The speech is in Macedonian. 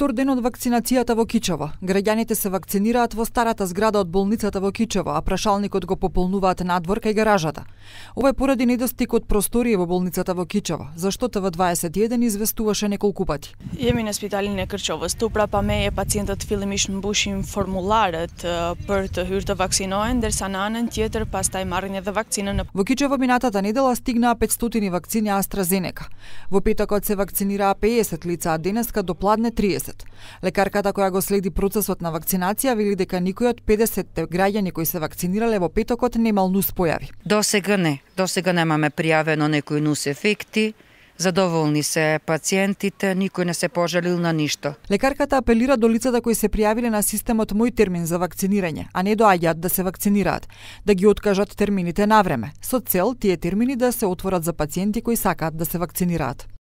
втор ден од вакцинацијата во Кичево. Граѓаните се вакцинираат во старата зграда од болницата во Кичево, а прашалникот го пополнуваат надвор кај гаражата. Ова е поради недостиг од просторија во болницата во Кичево, зашто ТВ21 известуваше неколку пати. Јеми на спиталин е Крчовës, të prapa meje pacientët fillimisht mbushin formularët për të hyrë të vaksinohen, на анен anën па стај marrin edhe вакцина на... Во Кичево минатата недела стигнаа 500 вакцини AstraZeneca. Во петокот се вакцинираа 50 лица, а денеска до пладне 30. 19. Лекарката која го следи процесот на вакцинација вели дека никој од 50 граѓани кои се вакцинирале во петокот немал нус појави. До сега не. До сега немаме пријавено некои нус ефекти. Задоволни се пациентите, никој не се пожалил на ништо. Лекарката апелира до лицата кои се пријавиле на системот мој термин за вакцинирање, а не доаѓаат да се вакцинираат, да ги откажат термините на време, со цел тие термини да се отворат за пациенти кои сакаат да се вакцинираат.